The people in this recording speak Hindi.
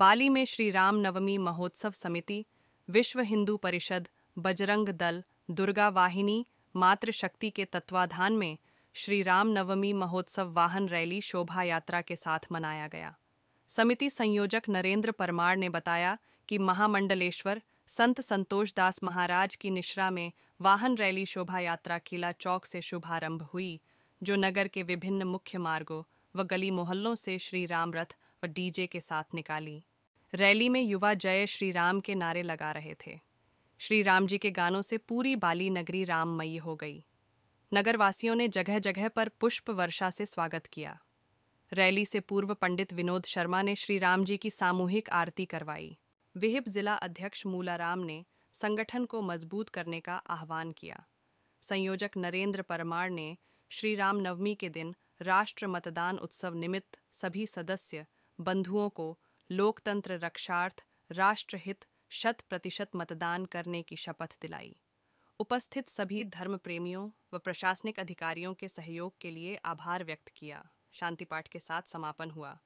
बाली में श्री राम नवमी महोत्सव समिति विश्व हिंदू परिषद बजरंग दल दुर्गा वाहिनी मातृशक्ति के तत्वाधान में श्री राम नवमी महोत्सव वाहन रैली शोभा यात्रा के साथ मनाया गया समिति संयोजक नरेंद्र परमार ने बताया कि महामंडलेश्वर संत संतोष दास महाराज की निश्रा में वाहन रैली शोभा यात्रा किला चौक से शुभारंभ हुई जो नगर के विभिन्न मुख्य मार्गों व गली मोहल्लों से श्री राम रथ और डीजे के साथ निकाली रैली में युवा जय श्री राम के नारे लगा रहे थे श्री राम जी के गानों से पूरी बाली नगरी राममयी हो गई नगरवासियों ने जगह जगह पर पुष्प वर्षा से स्वागत किया रैली से पूर्व पंडित विनोद शर्मा ने श्री राम जी की सामूहिक आरती करवाई विहिप जिला अध्यक्ष मूलाराम ने संगठन को मजबूत करने का आह्वान किया संयोजक नरेंद्र परमार ने श्री राम नवमी के दिन राष्ट्र मतदान उत्सव निमित्त सभी सदस्य बंधुओं को लोकतंत्र रक्षार्थ राष्ट्रहित शत प्रतिशत मतदान करने की शपथ दिलाई उपस्थित सभी धर्म प्रेमियों व प्रशासनिक अधिकारियों के सहयोग के लिए आभार व्यक्त किया शांति पाठ के साथ समापन हुआ